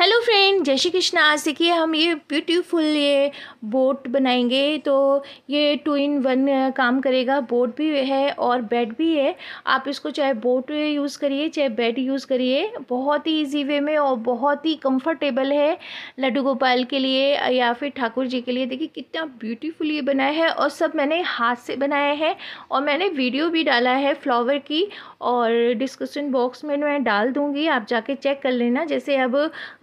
hello friend जय श्री कृष्णा आज देखिए हम ये ब्यूटीफुल ये बोट बनाएंगे तो ये टू इन वन काम करेगा बोट भी है और बेड भी है आप इसको चाहे बोट यूज़ करिए चाहे बेड यूज़ करिए बहुत ही इजी वे में और बहुत ही कंफर्टेबल है लड्डू गोपाल के लिए या फिर ठाकुर जी के लिए देखिए कितना ब्यूटीफुल ये बनाया है और सब मैंने हाथ से बनाया है और मैंने वीडियो भी डाला है फ्लावर की और डिस्क्रिप्शन बॉक्स में मैं डाल दूँगी आप जाके चेक कर लेना जैसे अब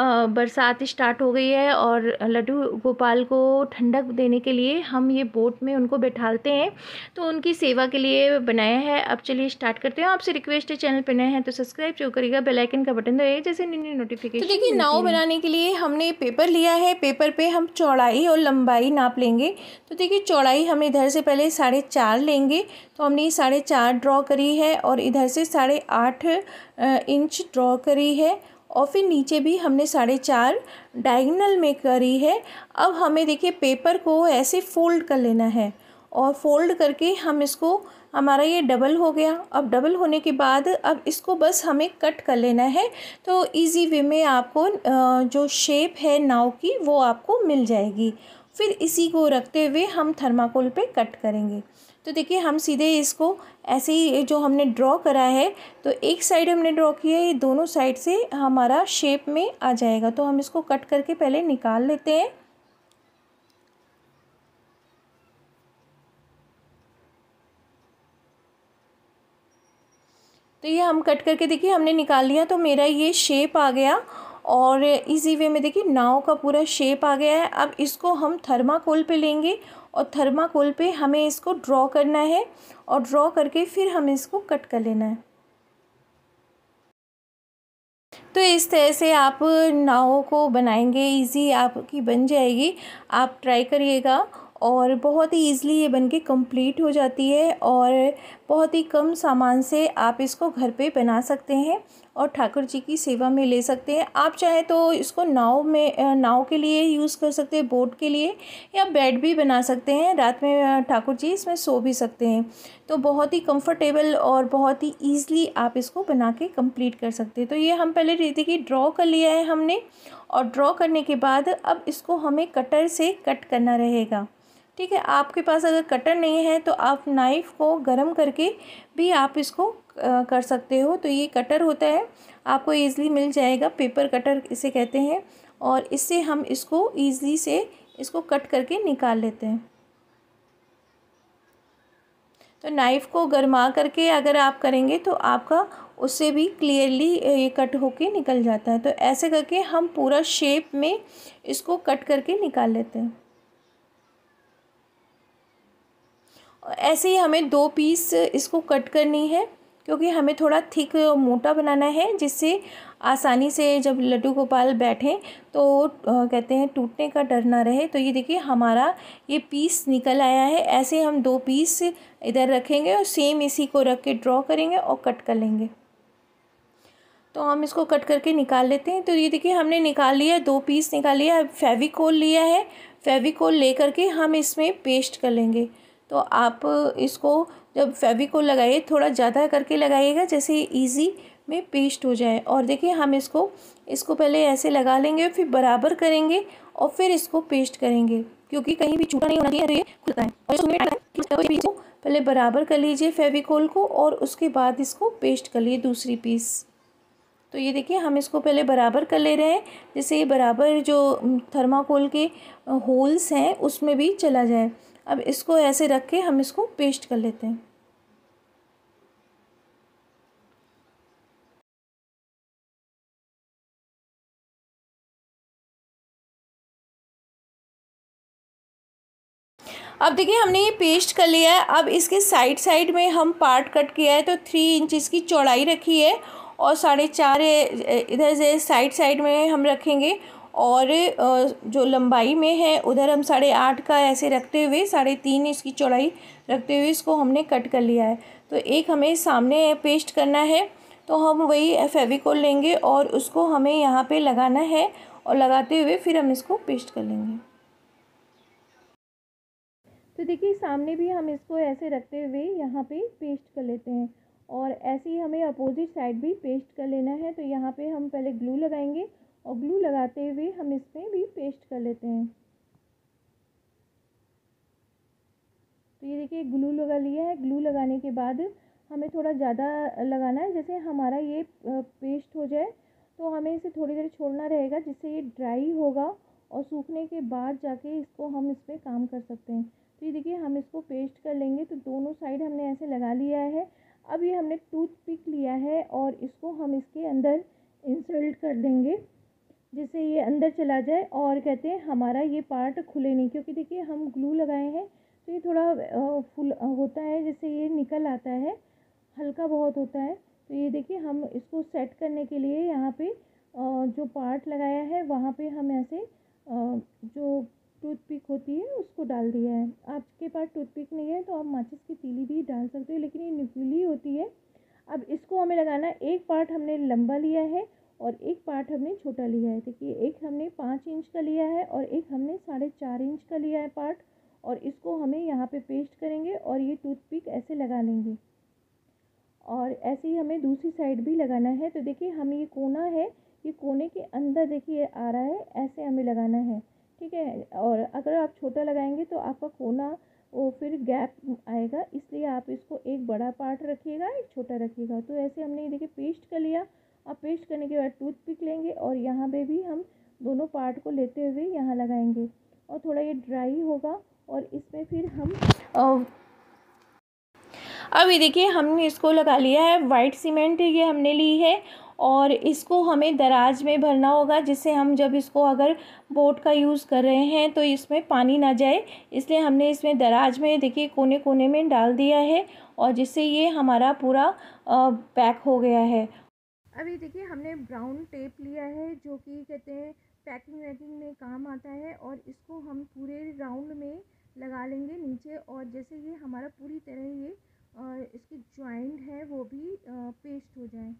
बरसात स्टार्ट हो गई है और लड्डू गोपाल को ठंडक देने के लिए हम ये बोट में उनको बैठालते हैं तो उनकी सेवा के लिए बनाया है अब चलिए स्टार्ट करते हैं आपसे रिक्वेस्ट है चैनल पर नए हैं तो सब्सक्राइब जो करिएगा बेलाइकन का बटन दबाइए जैसे नई नोटिफिकेशन तो देखिए नाव बनाने के लिए हमने पेपर लिया है पेपर पर हम चौड़ाई और लंबाई नाप लेंगे तो देखिए चौड़ाई हम इधर से पहले साढ़े चार लेंगे तो हमने ये साढ़े चार ड्रॉ करी है और इधर से साढ़े आठ इंच ड्रॉ करी है और फिर नीचे भी हमने साढ़े चार डायगनल में करी है अब हमें देखिए पेपर को ऐसे फोल्ड कर लेना है और फोल्ड करके हम इसको हमारा ये डबल हो गया अब डबल होने के बाद अब इसको बस हमें कट कर लेना है तो इजी वे में आपको जो शेप है नाव की वो आपको मिल जाएगी फिर इसी को रखते हुए हम थर्माकोल पे कट करेंगे तो देखिए हम सीधे इसको ऐसे ही जो हमने ड्रॉ करा है तो एक साइड हमने ड्रॉ किया है ये दोनों साइड से हमारा शेप में आ जाएगा तो हम इसको कट करके पहले निकाल लेते हैं तो ये हम कट करके देखिए हमने निकाल लिया तो मेरा ये शेप आ गया और इसी वे में देखिए नाव का पूरा शेप आ गया है अब इसको हम थर्माकोल पे लेंगे और थर्माकोल पे हमें इसको ड्रॉ करना है और ड्रॉ करके फिर हमें इसको कट कर लेना है तो इस तरह से आप नाव को बनाएंगे इजी आपकी बन जाएगी आप ट्राई करिएगा और बहुत ही ईज़िली ये बन के हो जाती है और बहुत ही कम सामान से आप इसको घर पे बना सकते हैं और ठाकुर जी की सेवा में ले सकते हैं आप चाहे तो इसको नाव में नाव के लिए यूज़ कर सकते हैं बोट के लिए या बेड भी बना सकते हैं रात में ठाकुर जी इसमें सो भी सकते हैं तो बहुत ही कंफर्टेबल और बहुत ही ईजली आप इसको बना के कंप्लीट कर सकते हैं तो ये हम पहले की ड्रॉ कर लिया है हमने और ड्रॉ करने के बाद अब इसको हमें कटर से कट करना रहेगा ठीक है आपके पास अगर कटर नहीं है तो आप नाइफ़ को गर्म करके भी आप इसको कर सकते हो तो ये कटर होता है आपको ईज़िली मिल जाएगा पेपर कटर इसे कहते हैं और इससे हम इसको ईज़िली से इसको कट करके निकाल लेते हैं तो नाइफ़ को गरमा करके अगर आप करेंगे तो आपका उससे भी क्लियरली ये कट होके निकल जाता है तो ऐसे करके हम पूरा शेप में इसको कट करके निकाल लेते हैं ऐसे ही हमें दो पीस इसको कट करनी है क्योंकि हमें थोड़ा थिक मोटा बनाना है जिससे आसानी से जब लड्डू गोपाल बैठें तो कहते हैं टूटने का डर ना रहे तो ये देखिए हमारा ये पीस निकल आया है ऐसे हम दो पीस इधर रखेंगे और सेम इसी को रख के ड्रॉ करेंगे और कट कर लेंगे तो हम इसको कट करके निकाल लेते हैं तो ये देखिए हमने निकाल लिया दो पीस निकाल लिया फेविकोल लिया है फेविकोल ले करके हम इसमें पेस्ट कर लेंगे तो आप इसको जब फेविकोल लगाइए थोड़ा ज़्यादा करके लगाइएगा जैसे ईजी में पेस्ट हो जाए और देखिए हम इसको इसको पहले ऐसे लगा लेंगे फिर बराबर करेंगे और फिर इसको पेस्ट करेंगे क्योंकि कहीं भी छूटा नहीं होना तो खुलता है और इसको पहले बराबर कर लीजिए फेविकोल को और उसके बाद इसको पेस्ट कर लिए दूसरी पीस तो ये देखिए हम इसको पहले बराबर कर ले रहे हैं जैसे ये बराबर जो थर्माकोल के होल्स हैं उसमें भी चला जाए अब इसको ऐसे रख के हम इसको पेस्ट कर लेते हैं अब देखिए हमने ये पेस्ट कर लिया है अब इसके साइड साइड में हम पार्ट कट किया है तो थ्री इंच की चौड़ाई रखी है और साढ़े चार इधर से साइड साइड में हम रखेंगे और जो लंबाई में है उधर हम साढ़े आठ का ऐसे रखते हुए साढ़े तीन इसकी चौड़ाई रखते हुए इसको हमने कट कर लिया है तो एक हमें सामने पेस्ट करना है तो हम वही फेविकोल लेंगे और उसको हमें यहाँ पे लगाना है और लगाते हुए फिर हम इसको पेस्ट कर लेंगे तो देखिए सामने भी हम इसको ऐसे रखते हुए यहाँ पे पेस्ट कर लेते हैं और ऐसे ही हमें अपोजिट साइड भी पेस्ट कर लेना है तो यहाँ पर हम पहले ग्लू लगाएंगे और ग्लू लगाते हुए हम इसमें भी पेस्ट कर लेते हैं तो ये देखिए ग्लू लगा लिया है ग्लू लगाने के बाद हमें थोड़ा ज़्यादा लगाना है जैसे हमारा ये पेस्ट हो जाए तो हमें इसे थोड़ी देर छोड़ना रहेगा जिससे ये ड्राई होगा और सूखने के बाद जाके इसको हम इस पर काम कर सकते हैं तो ये देखिए हम इसको पेस्ट कर लेंगे तो दोनों साइड हमने ऐसे लगा लिया है अब ये हमने टूथ लिया है और इसको हम इसके अंदर इंसल्ट कर देंगे जिससे ये अंदर चला जाए और कहते हैं हमारा ये पार्ट खुले नहीं क्योंकि देखिए हम ग्लू लगाए हैं तो ये थोड़ा फुल होता है जिससे ये निकल आता है हल्का बहुत होता है तो ये देखिए हम इसको सेट करने के लिए यहाँ पे जो पार्ट लगाया है वहाँ पे हम ऐसे जो टूथपिक होती है उसको डाल दिया है आपके पास टूथपिक नहीं है तो आप माचिस की तीली भी डाल सकते हो लेकिन ये निकली होती है अब इसको हमें लगाना एक पार्ट हमने लंबा लिया है और एक पार्ट हमने छोटा लिया है देखिए एक हमने पाँच इंच का लिया है और एक हमने साढ़े चार इंच का लिया है पार्ट और इसको हमें यहाँ पे पेस्ट करेंगे और ये टूथपिक ऐसे लगा लेंगे और ऐसे ही हमें दूसरी साइड भी लगाना है तो देखिए हम ये कोना है ये कोने के अंदर देखिए आ रहा है ऐसे हमें लगाना है ठीक है और अगर आप छोटा लगाएंगे तो आपका कोना वो फिर गैप आएगा इसलिए आप इसको एक बड़ा पार्ट रखिएगा एक छोटा रखिएगा तो ऐसे हमने ये देखिए पेस्ट कर लिया अब पेस्ट करने के बाद टूथपिक लेंगे और यहाँ पे भी हम दोनों पार्ट को लेते हुए यहाँ लगाएंगे और थोड़ा ये ड्राई होगा और इसमें फिर हम अब ये देखिए हमने इसको लगा लिया है वाइट सीमेंट ये हमने ली है और इसको हमें दराज में भरना होगा जिससे हम जब इसको अगर बोट का यूज़ कर रहे हैं तो इसमें पानी ना जाए इसलिए हमने इसमें दराज में देखिए कोने कोने में डाल दिया है और जिससे ये हमारा पूरा पैक हो गया है अभी देखिए हमने ब्राउन टेप लिया है जो कि कहते हैं पैकिंग वैकिंग में काम आता है और इसको हम पूरे राउंड में लगा लेंगे नीचे और जैसे ये हमारा पूरी तरह ये इसकी ज्वाइंट है वो भी पेस्ट हो जाए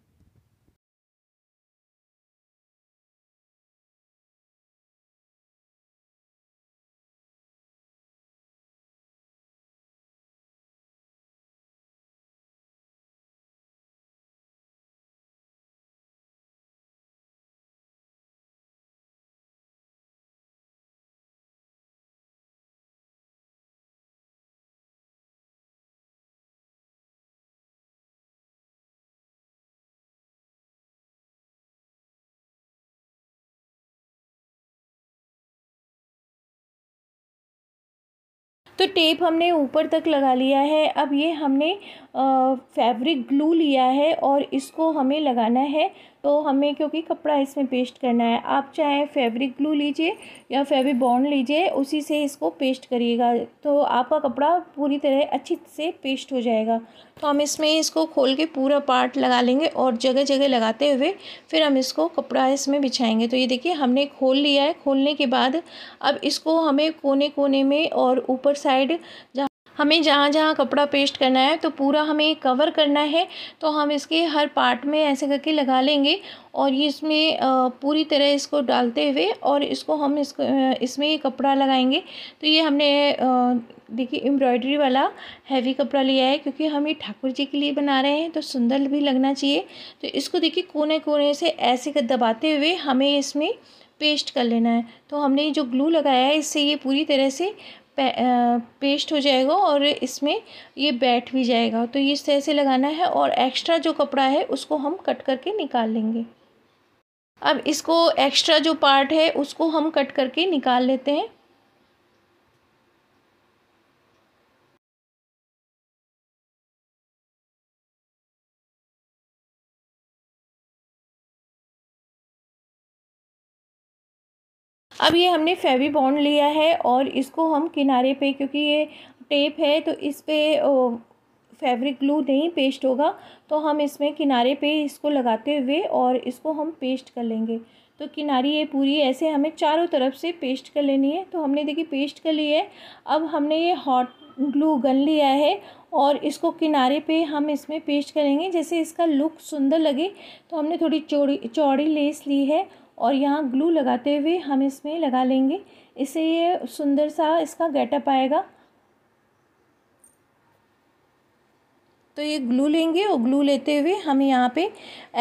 तो टेप हमने ऊपर तक लगा लिया है अब ये हमने फैब्रिक ग्लू लिया है और इसको हमें लगाना है तो हमें क्योंकि कपड़ा इसमें पेस्ट करना है आप चाहे फैब्रिक ग्लू लीजिए या फैब्रिक बॉन्ड लीजिए उसी से इसको पेस्ट करिएगा तो आपका कपड़ा पूरी तरह अच्छी से पेस्ट हो जाएगा तो हम इसमें इसको खोल के पूरा पार्ट लगा लेंगे और जगह जगह लगाते हुए फिर हम इसको कपड़ा इसमें बिछाएंगे तो ये देखिए हमने खोल लिया है खोलने के बाद अब इसको हमें कोने कोने में और ऊपर साइड हमें जहाँ जहाँ कपड़ा पेस्ट करना है तो पूरा हमें कवर करना है तो हम इसके हर पार्ट में ऐसे करके लगा लेंगे और ये इसमें पूरी तरह इसको डालते हुए और इसको हम इसको इसमें कपड़ा लगाएंगे तो ये हमने देखिए एम्ब्रॉयडरी वाला हैवी कपड़ा लिया है क्योंकि हम ये ठाकुर जी के लिए बना रहे हैं तो सुंदर भी लगना चाहिए तो इसको देखिए कोने कोने से ऐसे दबाते हुए हमें इसमें पेस्ट कर लेना है तो हमने जो ग्लू लगाया है इससे ये पूरी तरह से पेस्ट हो जाएगा और इसमें ये बैठ भी जाएगा तो ये इस तरह से लगाना है और एक्स्ट्रा जो कपड़ा है उसको हम कट करके निकाल लेंगे अब इसको एक्स्ट्रा जो पार्ट है उसको हम कट करके निकाल लेते हैं अब ये हमने फेवी बॉन्ड लिया है और इसको हम किनारे पे क्योंकि ये टेप है तो इस पर फैब्रिक ग्लू नहीं पेस्ट होगा तो हम इसमें किनारे पे इसको लगाते हुए और इसको हम पेस्ट कर लेंगे तो किनारी ये पूरी ऐसे हमें चारों तरफ से पेस्ट कर लेनी है तो हमने देखिए पेस्ट कर ली है अब हमने ये हॉट ग्लू गन लिया है और इसको किनारे पे हम इसमें पेस्ट करेंगे जैसे इसका लुक सुंदर लगे तो हमने थोड़ी चौड़ी चौड़ी लेस ली है और यहाँ ग्लू लगाते हुए हम इसमें लगा लेंगे इससे ये सुंदर सा इसका गेटअप आएगा तो ये ग्लू लेंगे और ग्लू लेते हुए हम यहाँ पे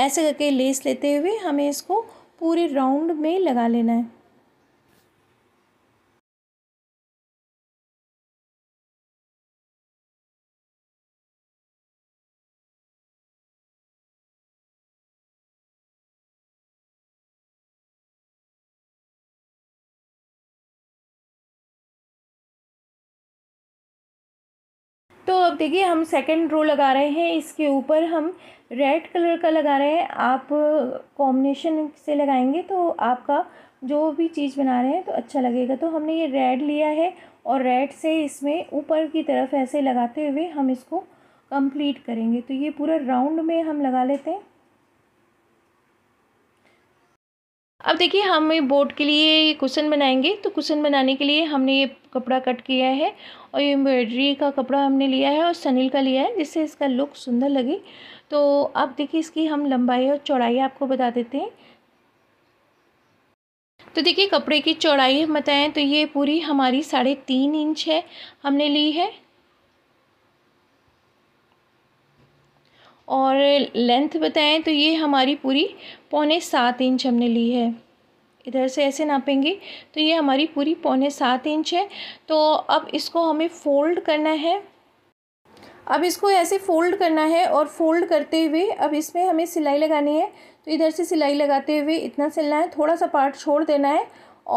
ऐसे करके लेस लेते हुए हमें इसको पूरे राउंड में लगा लेना है तो अब देखिए हम सेकंड रो लगा रहे हैं इसके ऊपर हम रेड कलर का लगा रहे हैं आप कॉम्बिनेशन से लगाएंगे तो आपका जो भी चीज़ बना रहे हैं तो अच्छा लगेगा तो हमने ये रेड लिया है और रेड से इसमें ऊपर की तरफ ऐसे लगाते हुए हम इसको कंप्लीट करेंगे तो ये पूरा राउंड में हम लगा लेते हैं अब देखिए ये बोट के लिए कुशन बनाएंगे तो कुशन बनाने के लिए हमने ये कपड़ा कट किया है और ये एम्ब्रॉयडरी का कपड़ा हमने लिया है और सनील का लिया है जिससे इसका लुक सुंदर लगे तो आप देखिए इसकी हम लंबाई और चौड़ाई आपको बता देते हैं तो देखिए कपड़े की चौड़ाई हम बताएं तो ये पूरी हमारी साढ़े तीन इंच है हमने ली है और लेंथ बताएं तो ये हमारी पूरी पौने सात इंच हमने ली है इधर से ऐसे नापेंगे तो ये हमारी पूरी पौने सात इंच है तो अब इसको हमें फोल्ड करना है अब इसको ऐसे फोल्ड करना है और फोल्ड करते हुए अब इसमें हमें सिलाई लगानी है तो इधर से सिलाई लगाते हुए इतना सिलना है थोड़ा सा पार्ट छोड़ देना है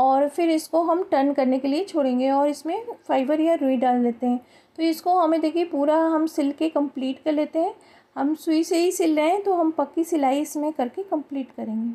और फिर इसको हम टर्न करने के लिए छोड़ेंगे और इसमें फाइबर या रुई डाल देते हैं तो इसको हमें देखिए पूरा हम सिल के कंप्लीट कर लेते हैं हम सुई से ही सिल रहे हैं तो हम पक्की सिलाई इसमें करके कंप्लीट करेंगे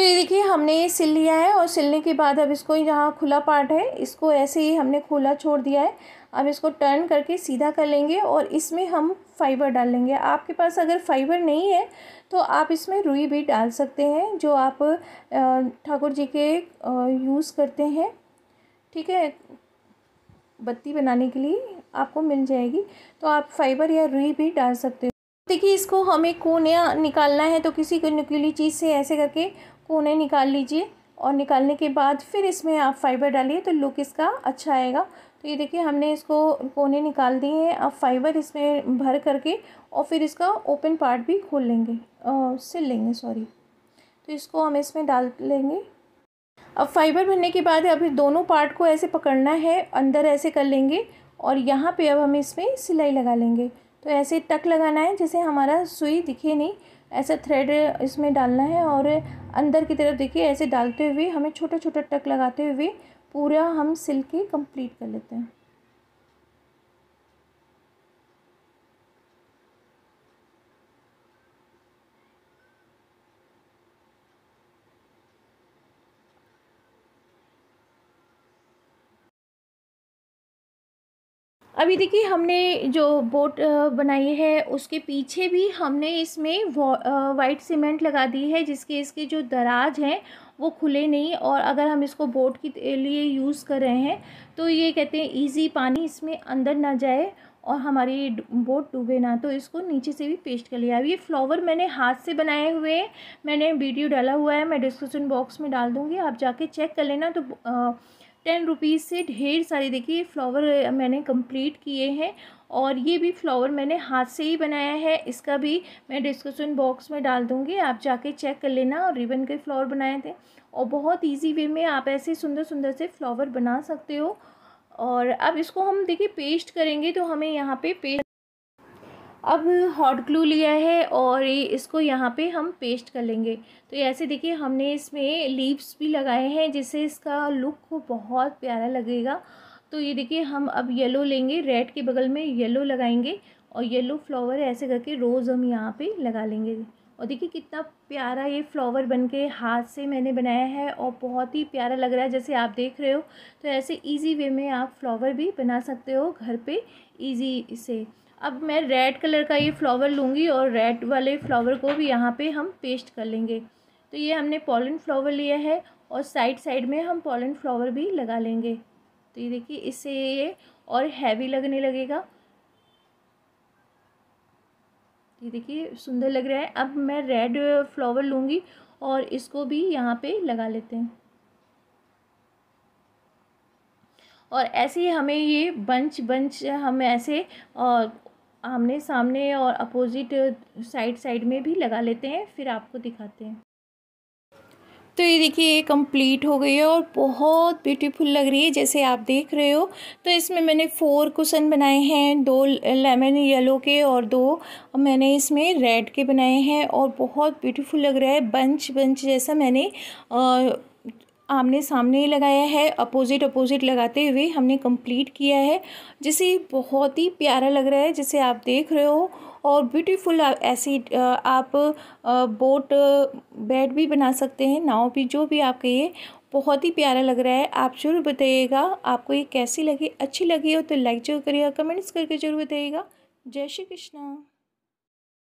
तो ये देखिए हमने ये सिल लिया है और सिलने के बाद अब इसको जहाँ खुला पार्ट है इसको ऐसे ही हमने खुला छोड़ दिया है अब इसको टर्न करके सीधा कर लेंगे और इसमें हम फाइबर डाल लेंगे आपके पास अगर फाइबर नहीं है तो आप इसमें रुई भी डाल सकते हैं जो आप ठाकुर जी के यूज़ करते हैं ठीक है बत्ती बनाने के लिए आपको मिल जाएगी तो आप फाइबर या रुई भी डाल सकते हो देखिए इसको हमें कोने निकालना है तो किसी को नुकीली चीज़ से ऐसे करके कोने निकाल लीजिए और निकालने के बाद फिर इसमें आप फाइबर डालिए तो लुक इसका अच्छा आएगा तो ये देखिए हमने इसको कोने निकाल दिए हैं अब फाइबर इसमें भर करके और फिर इसका ओपन पार्ट भी खोल लेंगे सिल लेंगे सॉरी तो इसको हम इसमें डाल लेंगे अब फाइबर भरने के बाद अभी दोनों पार्ट को ऐसे पकड़ना है अंदर ऐसे कर लेंगे और यहाँ पे अब हम इसमें सिलाई लगा लेंगे तो ऐसे टक लगाना है जैसे हमारा सुई दिखे नहीं ऐसे थ्रेड इसमें डालना है और अंदर की तरफ देखिए ऐसे डालते हुए हमें छोटा छोटा टक लगाते हुए पूरा हम सिल के कंप्लीट कर लेते हैं अभी देखिए हमने जो बोट बनाई है उसके पीछे भी हमने इसमें वाइट सीमेंट लगा दी है जिसके इसके जो दराज हैं वो खुले नहीं और अगर हम इसको बोट के लिए यूज़ कर रहे हैं तो ये कहते हैं इजी पानी इसमें अंदर ना जाए और हमारी बोट डूबे ना तो इसको नीचे से भी पेस्ट कर लिया अब ये फ्लावर मैंने हाथ से बनाए हुए मैंने वीडियो डाला हुआ है मैं डिस्क्रिप्शन बॉक्स में डाल दूँगी आप जाके चेक कर लेना तो आ, टेन रुपीज़ से ढेर सारे देखिए ये फ्लावर मैंने कंप्लीट किए हैं और ये भी फ्लावर मैंने हाथ से ही बनाया है इसका भी मैं डिस्क्रिप्शन बॉक्स में डाल दूँगी आप जाके चेक कर लेना और रिबन के फ्लावर बनाए थे और बहुत इजी वे में आप ऐसे सुंदर सुंदर से फ्लावर बना सकते हो और अब इसको हम देखिए पेस्ट करेंगे तो हमें यहाँ पे पेस्ट अब हॉट ग्लू लिया है और इसको यहाँ पे हम पेस्ट कर लेंगे तो ऐसे देखिए हमने इसमें लीव्स भी लगाए हैं जिससे इसका लुक को बहुत प्यारा लगेगा तो ये देखिए हम अब येलो लेंगे रेड के बगल में येलो लगाएंगे और येलो फ्लावर ऐसे करके रोज़ हम यहाँ पे लगा लेंगे और देखिए कितना प्यारा ये फ्लावर बन के हाथ से मैंने बनाया है और बहुत ही प्यारा लग रहा है जैसे आप देख रहे हो तो ऐसे इजी वे में आप फ्लावर भी बना सकते हो घर पे इजी से अब मैं रेड कलर का ये फ्लावर लूँगी और रेड वाले फ्लावर को भी यहाँ पे हम पेस्ट कर लेंगे तो ये हमने पॉलन फ्लावर लिया है और साइड साइड में हम पॉलन फ्लावर भी लगा लेंगे तो ये देखिए इससे ये और हैवी लगने लगेगा ये देखिए सुंदर लग रहा है अब मैं रेड फ्लावर लूँगी और इसको भी यहाँ पे लगा लेते हैं और ऐसे ही हमें ये बंच बंच हम ऐसे आमने सामने और अपोजिट साइड साइड में भी लगा लेते हैं फिर आपको दिखाते हैं तो ये देखिए ये कंप्लीट हो गई है और बहुत ब्यूटीफुल लग रही है जैसे आप देख रहे हो तो इसमें मैंने फ़ोर कुशन बनाए हैं दो लेमन येलो के और दो मैंने इसमें रेड के बनाए हैं और बहुत ब्यूटीफुल लग रहा है बंच बंच जैसा मैंने आ, आमने सामने लगाया है अपोज़िट अपोज़िट लगाते हुए हमने कंप्लीट किया है जिसे बहुत ही प्यारा लग रहा है जिसे आप देख रहे हो और ब्यूटीफुल ऐसी आप बोट बेड भी बना सकते हैं नाव भी जो भी आप कहिए बहुत ही प्यारा लग रहा है आप जरूर बताइएगा आपको ये कैसी लगी अच्छी लगी हो तो लाइक जरूर करिएगा कमेंट्स करके जरूर बताइएगा जय श्री कृष्णा